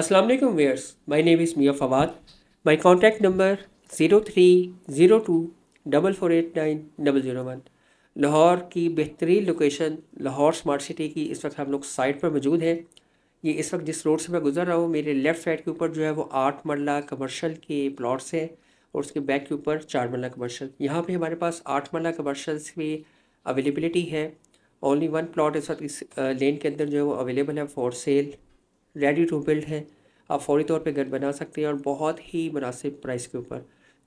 अस्सलाम वालेकुम viewers my name is Mian Fawad my contact number zero three zero two double four eight nine double zero one Lahore की बेहतरीन location Lahore smart city की इस वक्त हम लोग साइट पर मौजूद हैं ये इस वक्त जिस रोड से मैं गुजर रहा हूँ मेरे लेफ़्ट साइड के ऊपर जो है वो आठ मरला कमर्शल के प्लॉट्स हैं और उसके बैक के ऊपर चार मरला कमर्शल यहाँ पर हमारे पास आठ मरला कमर्शल्स की अवेलेबलिटी है ओनली वन प्लॉट इस वक्त इस लेन के अंदर जो है वो अवेलेबल है for sale ready to build है आप फौरी तौर पे घर बना सकते हैं और बहुत ही मुनासिब प्राइस के ऊपर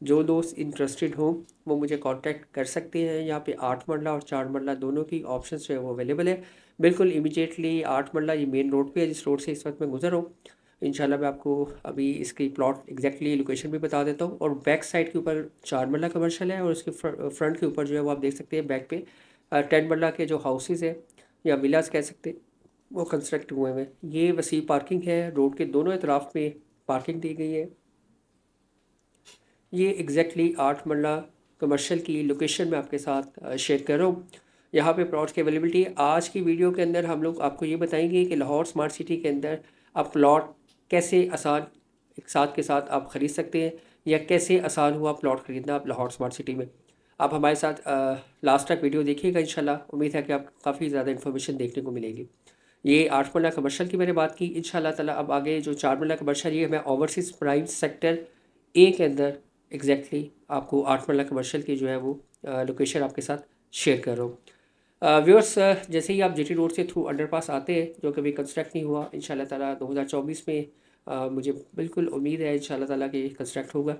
जो दोस्त इंटरेस्टेड हो वो मुझे कांटेक्ट कर सकते हैं यहाँ पे आठ मरला और चार मरला दोनों की ऑप्शन जो है वो अवेलेबल है बिल्कुल इमिजिएटली आठ मरला ये मेन रोड पे है जिस रोड से इस वक्त मैं गुजर हूँ इंशाल्लाह मैं आपको अभी इसकी प्लॉट एग्जैक्टली लोकेशन भी बता देता हूँ और बैक साइड के ऊपर चार मरला कमर्शल है और उसके फ्रंट के ऊपर जो है वो आप देख सकते हैं बैक पे टेन मरला के जो हाउसेज़ हैं या विलास कह सकते हैं वो कंस्ट्रक्ट हुए हैं ये वसी पार्किंग है रोड के दोनों इतराफ़ में पार्किंग दी गई है ये एग्जैक्टली आठ मरला कमर्शियल की लोकेशन में आपके साथ शेयर कर रहा हूँ यहाँ पे प्लॉट की अवेलेबिलिटी आज की वीडियो के अंदर हम लोग आपको ये बताएंगे कि लाहौर स्मार्ट सिटी के अंदर आप प्लॉट कैसे आसान एक साथ के साथ आप ख़रीद सकते हैं या कैसे आसान हुआ प्लॉट ख़रीदना आप लाहौर स्मार्ट सिटी में आप हमारे साथ लास्ट तक वीडियो देखिएगा इंशाल्लाह उम्मीद है कि आपको काफ़ी ज़्यादा इन्फॉर्मेशन देखने को मिलेगी ये आठ मल्ला कमर्शल की मैंने बात की इन ताला अब आगे जो चार मल्ला कमर्शल ये मैं ओवरसीज़ प्राइम सेक्टर ए के अंदर एग्जैक्टली exactly आपको आठ मल्ला कमर्शल की जो है वो लोकेशन आपके साथ शेयर कर रहा हूँ व्यूअर्स जैसे ही आप जीटी रोड से थ्रू अंडर आते हैं जो कभी कंस्ट्रक्ट नहीं हुआ इन शाला 2024 में आ, मुझे बिल्कुल उम्मीद है इन ताला कि कंस्ट्रक्ट होगा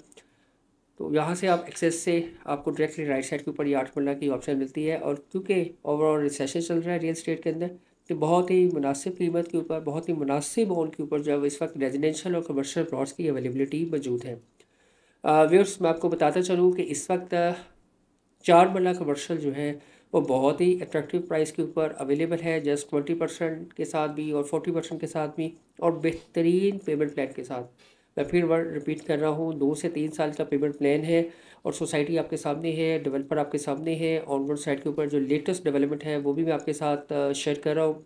तो यहाँ से आप एक्सेस से आपको डायरेक्टली राइट साइड के ऊपर ये आठ मल्ला की ऑप्शन मिलती है और क्योंकि ओवरऑल रिसेशन चल रहा है रियल स्टेट के अंदर तो बहुत ही मुनासिब कीमत के ऊपर बहुत ही मुनासिब ऑन के ऊपर जो है इस वक्त रेजिडेंशियल और कमर्शियल प्लॉट्स की अवेलेबलिटी मौजूद है व्यवर्स मैं आपको बताता चलूँ कि इस वक्त चार मल्ला कमर्शल जो है वो बहुत ही अट्रैक्टिव प्राइस के ऊपर अवेलेबल है जस्ट ट्वेंटी परसेंट के साथ भी और फोर्टी परसेंट के साथ भी और बेहतरीन पेमेंट प्लान के साथ मैं फिर वर्ड रिपीट कर रहा हूँ दो से तीन साल का पेमेंट प्लान है और सोसाइटी आपके सामने है डेवलपर आपके सामने है ऑनवर्ड साइट के ऊपर जो लेटेस्ट डेवलपमेंट है वो भी मैं आपके साथ शेयर कर रहा हूँ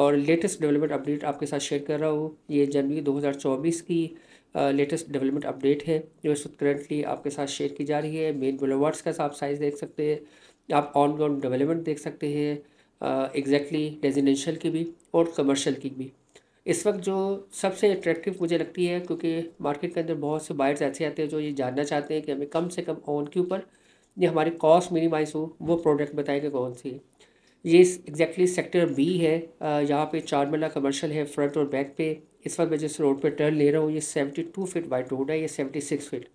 और लेटेस्ट डेवलपमेंट अपडेट आपके साथ शेयर कर रहा हूँ ये जनवरी 2024 की लेटेस्ट डेवलपमेंट अपडेट है जो इस वक्त करंटली आपके साथ शेयर की जा रही है मेन बुलेवर्ड्स का आप साइज़ देख सकते हैं आप ऑन ग्राउंड डेवलपमेंट देख सकते हैं एग्जैक्टली रेजिडेंशल की भी और कमर्शियल की भी इस वक्त जो सबसे अट्रैक्टिव मुझे लगती है क्योंकि मार्केट के अंदर बहुत से बायर्स ऐसे आते हैं जो ये जानना चाहते हैं कि हमें कम से कम ऑन के ऊपर ये हमारी कॉस्ट मिनिमाइज हो वो प्रोडक्ट बताएंगे कौन सी ये एग्जैक्टली सेक्टर बी है यहाँ पे मिला कमर्शल है फ्रंट और बैक पे इस वक्त मैं जिस रोड पे टर्न ले रहा हूँ ये seventy two feet wide road है ये सेवेंटी सिक्स फिट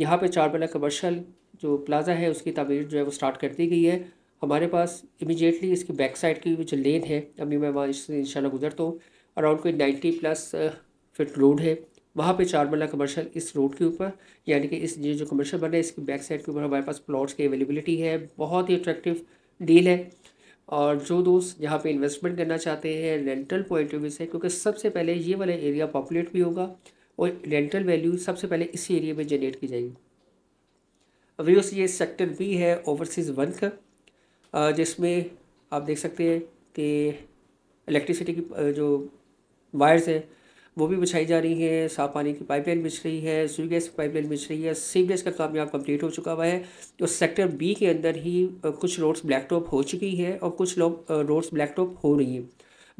यहाँ पे मिला कमर्शल जो प्लाजा है उसकी तमीर जो है वो स्टार्ट कर दी गई है हमारे पास इमीजिएटली इसकी बैक साइड की जो लेन है अभी मैं वहाँ इससे इन गुजरता हूँ अराउंड कोई नाइन्टी प्लस फिट रोड है वहाँ पे चार मल्ला कमर्शल इस रोड के ऊपर यानी कि इस ये जो बन रहा है इसकी बैक साइड के ऊपर हमारे पास प्लॉट्स की अवेलेबिलिटी है बहुत ही अट्रैक्टिव डील है और जो दोस्त यहाँ पे इन्वेस्टमेंट करना चाहते हैं रेंटल पॉइंट ऑफ व्यू से क्योंकि सबसे पहले ये वाला एरिया पॉपुलेट भी होगा और रेंटल वैल्यू सबसे पहले इसी एरिया में जनरेट की जाएगी अभी उस ये सेक्टर बी है ओवरसीज़ वन का जिसमें आप देख सकते हैं कि इलेक्ट्रिसिटी की uh, जो वायर्स है वो भी बिछाई जा रही है साफ पानी की पाइपलाइन बिछ रही है सुई गैस की पाइपलाइन बिछ रही है सीवरेज का काम यहाँ कंप्लीट हो चुका हुआ है तो सेक्टर बी के अंदर ही कुछ रोड्स ब्लैक टॉप हो चुकी है और कुछ लोग रोड्स ब्लैक टॉप हो रही हैं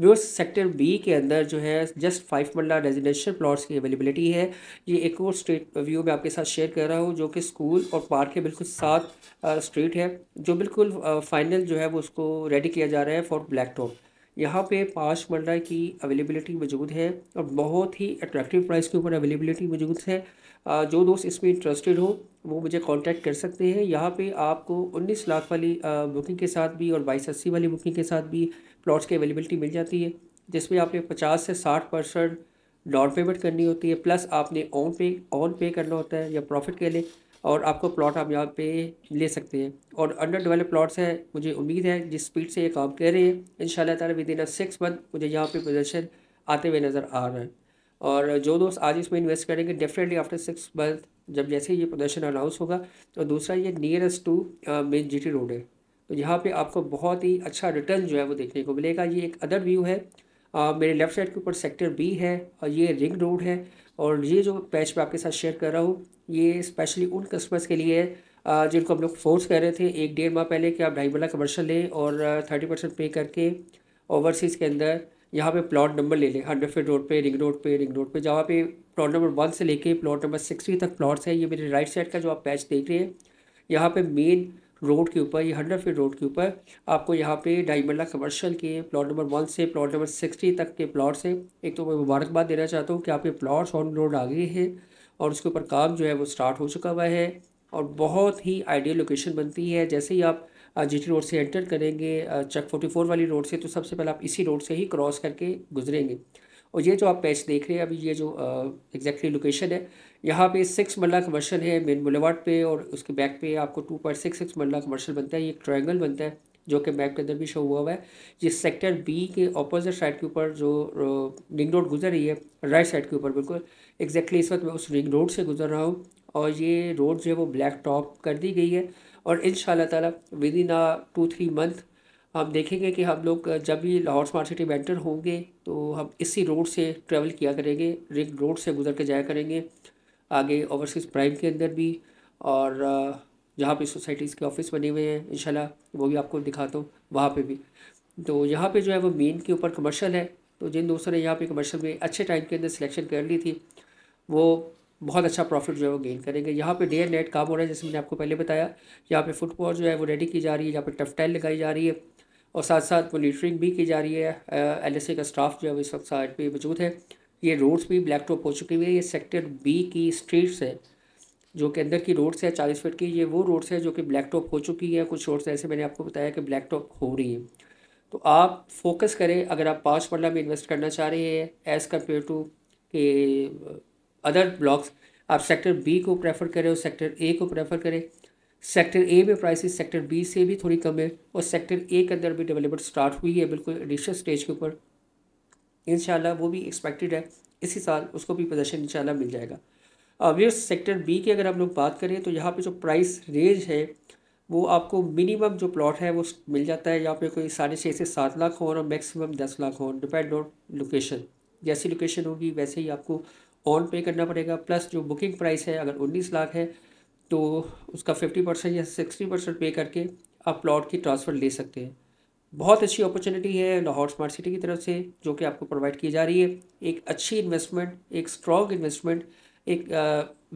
व्यूअर्स सेक्टर बी के अंदर जो है जस्ट फाइव मल्ला रेजिडेंशियल प्लॉट्स की अवेलेबिलिटी है ये एक और स्ट्रीट व्यू मैं आपके साथ शेयर कर रहा हूँ जो कि स्कूल और पार्क के बिल्कुल साथ स्ट्रीट है जो बिल्कुल फाइनल जो है वो उसको रेडी किया जा रहा है फॉर ब्लैक टॉप यहाँ पे पाँच मरला की अवेलेबिलिटी मौजूद है और बहुत ही अट्रैक्टिव प्राइस के ऊपर अवेलेबिलिटी मौजूद है जो दोस्त इसमें इंटरेस्टेड हो वो मुझे कांटेक्ट कर सकते हैं यहाँ पे आपको 19 लाख वाली बुकिंग के साथ भी और बाईस अस्सी वाली बुकिंग के साथ भी प्लॉट्स की अवेलेबिलिटी मिल जाती है जिसमें आपने पचास से साठ परसेंट डाउन पेमेंट करनी होती है प्लस आपने ऑन पे ऑन पे करना होता है या प्रॉफिट के लिए और आपको प्लॉट आप यहाँ पे ले सकते हैं और अंडर डेवलप प्लॉट्स हैं मुझे उम्मीद है जिस स्पीड से ये काम कर रहे हैं इन शाला within a six month मुझे यहाँ पे पोजेशन आते हुए नज़र आ रहा है और जो दोस्त आज इसमें इन्वेस्ट करेंगे डेफिनेटली आफ्टर सिक्स मंथ जब जैसे ये प्रदर्शन अनाउंस होगा तो दूसरा ये nearest to main G road है तो यहाँ पर आपको बहुत ही अच्छा रिटर्न जो है वो देखने को मिलेगा ये एक अदर व्यू है आ, मेरे लेफ्ट साइड के ऊपर सेक्टर बी है और ये रिंग रोड है और ये जो पैच मैं आपके साथ शेयर कर रहा हूँ ये स्पेशली उन कस्टमर्स के लिए है जिनको हम लोग फोर्स कर रहे थे एक डेढ़ माह पहले कि आप ढाई वाला कमर्शल लें और थर्टी परसेंट पे करके ओवरसीज़ के अंदर यहाँ पे प्लॉट नंबर ले लें हंड्रेड फिट रोड पे रिंग रोड पे रिंग रोड पे जहाँ पे प्लॉट नंबर वन से लेके प्लॉट नंबर सिक्सटी तक प्लॉट्स हैं ये मेरे राइट साइड का जो आप पैच देख रहे हैं यहाँ पे मेन रोड के ऊपर ये हंड्रेड फीट रोड के ऊपर आपको यहाँ पे डाईमंडला कमर्शियल के प्लॉट नंबर वन से प्लॉट नंबर सिक्सटी तक के प्लॉट से एक तो मैं मुबारकबाद देना चाहता हूँ कि आपके प्लॉट्स ऑन रोड आ गए हैं और उसके ऊपर काम जो है वो स्टार्ट हो चुका हुआ है और बहुत ही आइडियल लोकेशन बनती है जैसे ही आप जी टी रोड से एंटर करेंगे चक फोर्टी फोर वाली रोड से तो सबसे पहले आप इसी रोड से ही क्रॉस करके गुजरेंगे और ये जो आप पैच देख रहे हैं अभी ये जो एग्जैक्टली लोकेशन है यहाँ पे सिक्स मरला कमर्शल है मेन बुलेवार्ड पे और उसके बैक पे आपको टू पॉइंट सिक्स सिक्स मरला कमर्शल बनता है ये एक ट्राइंगल बनता है जो कि मैप के अंदर भी शो हुआ हुआ है ये सेक्टर बी के अपोजिट साइड के ऊपर जो रिंग रोड गुजर रही है राइट साइड के ऊपर बिल्कुल एग्जैक्टली इस वक्त मैं उस रिंग रोड से गुजर रहा हूँ और ये रोड जो है वो ब्लैक टॉप कर दी गई है और इन ताला within a two three month आप देखेंगे कि हम लोग जब भी लाहौर स्मार्ट सिटी में एंटर होंगे तो हम इसी रोड से ट्रैवल किया करेंगे रिंग रोड से गुजर के जाया करेंगे आगे ओवरसीज़ प्राइम के अंदर भी और जहाँ पे सोसाइटीज़ के ऑफिस बने हुए हैं इंशाल्लाह वो भी आपको दिखाता हूँ वहाँ पे भी तो यहाँ पे जो है वो मेन के ऊपर कमर्शल है तो जिन दोस्तों ने यहाँ पे कमर्शियल में अच्छे टाइम के अंदर सिलेक्शन कर ली थी वो बहुत अच्छा प्रॉफिट जो है वो गेन करेंगे यहाँ पे डे एंड नाइट काम हो रहा है जैसे मैंने आपको पहले बताया यहाँ पे फुटबॉल जो है वो रेडी की जा रही है यहाँ पर टफ टाइल लगाई जा रही है और साथ साथ मोनिटरिंग भी की जा रही है एल एस ए का स्टाफ जो है इस वक्त साइड पर मौजूद है ये रोड्स भी ब्लैक टॉप हो चुकी हुई है ये सेक्टर बी की स्ट्रीट्स है जो कि अंदर की रोड्स है चालीस फीट की ये वो रोड्स है जो कि ब्लैक टॉप हो चुकी है कुछ रोड्स ऐसे मैंने आपको बताया कि ब्लैक टॉप हो रही है तो आप फोकस करें अगर आप पाँच मरला में इन्वेस्ट करना चाह रहे हैं एज़ कम्पेयर टू के अदर ब्लॉक्स आप सेक्टर बी को प्रेफर करें और सेक्टर ए को प्रेफर करें सेक्टर ए में प्राइसेस सेक्टर बी से भी थोड़ी कम है और सेक्टर ए के अंदर भी डेवलपमेंट स्टार्ट हुई है बिल्कुल एडिशनल स्टेज के ऊपर इन वो भी एक्सपेक्टेड है इसी साल उसको भी प्रदर्शन इन मिल जाएगा अब सेक्टर बी की अगर हम लोग बात करें तो यहाँ पे जो प्राइस रेंज है वो आपको मिनिमम जो प्लॉट है वो मिल जाता है यहाँ पे कोई साढ़े छः से सात लाख हो और मैक्सिमम दस लाख हो डिपेंड ऑन लोकेशन जैसी लोकेशन होगी वैसे ही आपको ऑन पे करना पड़ेगा प्लस जो बुकिंग प्राइस है अगर उन्नीस लाख है तो उसका फिफ्टी परसेंट या सिक्सटी परसेंट पे करके आप प्लॉट की ट्रांसफ़र ले सकते हैं बहुत अच्छी अपॉर्चुनिटी है लाहौर स्मार्ट सिटी की तरफ से जो कि आपको प्रोवाइड की जा रही है एक अच्छी इन्वेस्टमेंट एक स्ट्रॉन्ग इन्वेस्टमेंट एक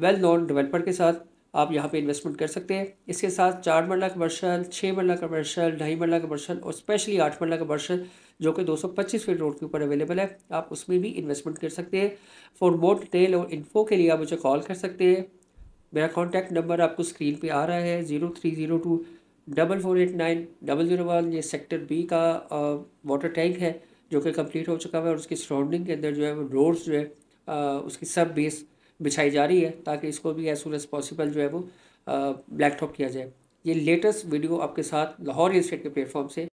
वेल नोन डेवलपर के साथ आप यहाँ पे इन्वेस्टमेंट कर सकते हैं इसके साथ चार मरला कमर्शल छः मरला कमर्शल ढाई मरला कमर्शल और स्पेशली आठ मरला कमर्शल जो कि 225 फीट रोड के ऊपर अवेलेबल है आप उसमें भी इन्वेस्टमेंट कर सकते हैं फॉर मोर डिटेल और इन्फो के लिए आप मुझे कॉल कर सकते हैं मेरा कॉन्टैक्ट नंबर आपको स्क्रीन पे आ रहा है zero three zero two double four eight nine double zero one ये सेक्टर बी का वाटर टैंक है जो कि कंप्लीट हो चुका है और उसकी सराउंडिंग के अंदर जो है वो रोड्स जो है आ, उसकी सब बेस बिछाई जा रही है ताकि इसको भी एज सुन एज़ पॉसिबल जो है वो ब्लैक टॉप किया जाए ये लेटेस्ट वीडियो आपके साथ लाहौर स्टेट के प्लेटफॉर्म से